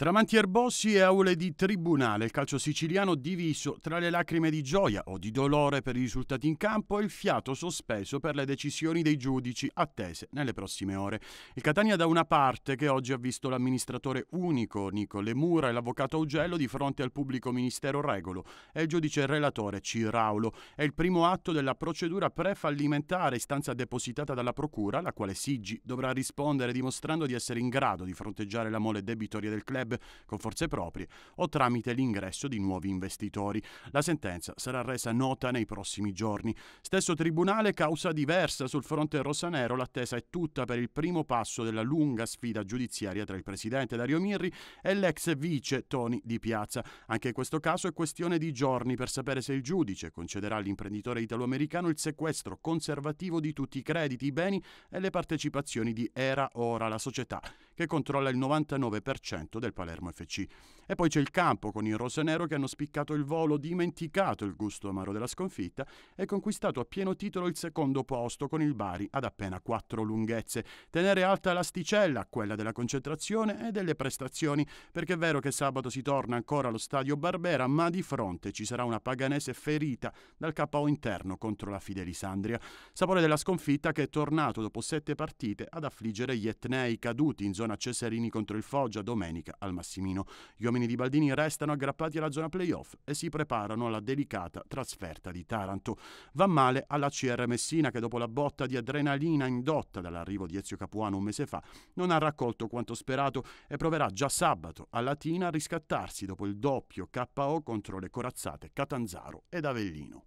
Tramanti Erbossi e aule di tribunale, il calcio siciliano diviso tra le lacrime di gioia o di dolore per i risultati in campo e il fiato sospeso per le decisioni dei giudici attese nelle prossime ore. Il Catania da una parte che oggi ha visto l'amministratore unico Nicole Mura e l'avvocato Augello di fronte al pubblico ministero Regolo e il giudice relatore Ciraulo. È il primo atto della procedura prefallimentare istanza depositata dalla procura, la quale Siggi dovrà rispondere dimostrando di essere in grado di fronteggiare la mole debitoria del club web con forze proprie o tramite l'ingresso di nuovi investitori. La sentenza sarà resa nota nei prossimi giorni. Stesso tribunale, causa diversa sul fronte rosanero, l'attesa è tutta per il primo passo della lunga sfida giudiziaria tra il presidente Dario Mirri e l'ex vice Tony Di Piazza. Anche in questo caso è questione di giorni per sapere se il giudice concederà all'imprenditore italoamericano il sequestro conservativo di tutti i crediti, i beni e le partecipazioni di Era Ora, la società che controlla il 99% del Palermo FC. E poi c'è il campo con il rosanero che hanno spiccato il volo, dimenticato il gusto amaro della sconfitta e conquistato a pieno titolo il secondo posto con il Bari ad appena quattro lunghezze. Tenere alta l'asticella, quella della concentrazione e delle prestazioni, perché è vero che sabato si torna ancora allo stadio Barbera, ma di fronte ci sarà una paganese ferita dal KO interno contro la Fidelisandria. Sapore della sconfitta che è tornato dopo sette partite ad affliggere gli etnei caduti in zona Maddona, Cesarini contro il Foggia, domenica al Massimino. Gli uomini di Baldini restano aggrappati alla zona playoff e si preparano alla delicata trasferta di Taranto. Va male alla CR Messina che dopo la botta di adrenalina indotta dall'arrivo di Ezio Capuano un mese fa non ha raccolto quanto sperato e proverà già sabato a Latina a riscattarsi dopo il doppio KO contro le corazzate Catanzaro ed Avellino.